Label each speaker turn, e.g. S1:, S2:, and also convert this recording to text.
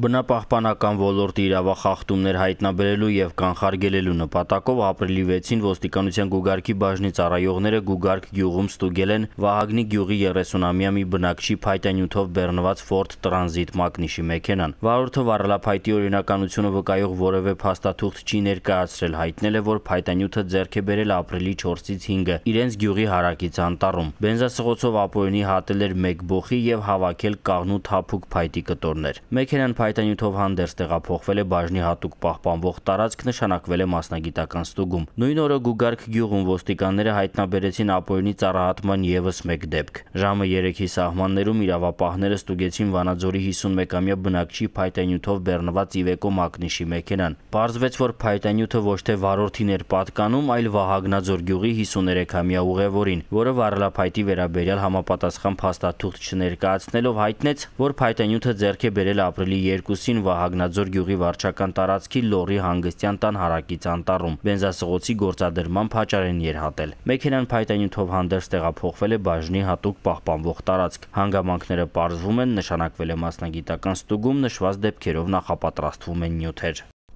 S1: Բնապահպանական ոլորտի իրավախախտումներ հայտնաբերելու եւ կանխարգելելու նպատակով ապրիլի 6-ին ոստիկանության Գուգարկի բաժնի ծառայողները Գուգարք գյուղում ստուգել են Վահագնի գյուղի 30-ամյա մի բնակչի փայտանյութով բեռնված Ford Transit մակնիշի մեքենան։ Վարորդը վառելափայտի օրինականությունը վկայող որևէ փաստաթուղթ չի ներկայացրել, հայտնել է, որ փայտանյութը ձեռք է բերել ապրիլի 4-ից 5-ը իրենց գյուղի հարակից անտառում։ Բենզասղոցով ապօրինի հատել էր մեկ բոխի եւ հավաքել կաղնու թափուկ փայտի կտորներ։ Մեքենան հայտնյութով հանդերձ տեղափոխվել է բաժնի հատուկ պահպանվող տարածք նշանակվել է մասնագիտական ստուգում։ Նույն օրը Գուգարք գյուղում ոստիկանները հայտնաբերեցին ապօրինի ծառահատման եւս մեկ դեպք։ Ժամը 3-ի սահմաններում իրավապահները ստուգեցին Վանաձորի 51-ամյա բնակչի փայտանյութով բեռնված Իվեկո մակնիշի մեքենան։ Պարզվեց, որ փայտանյութը ոչ թե վարորդին էր պատկանում, այլ Վահագնաձոր գյուղի 53-ամյա ուղևորին, որը վարելափայտի վերաբերյալ համապատասխան փաստաթուղթ չներկայացնելով հայտնեց, որ փայտանյութը ձեռք է բերել ապրիլի 2-ին Վահագնաձոր գյուղի վարչական տարածքի Լորի հանգստյան տան հարակից անտառում։ Բենզասղոցի գործադրման փաճարեն երհատել։ Մեքենան փայտանյութով հանդերձ տեղափոխվել է բաժնի հատուկ պահպանվող տարածք։ Հանգամանքները պարզվում են, նշանակվել է մասնագիտական ստուգում, նշված դեպքերով նախապատրաստվում են նյութեր։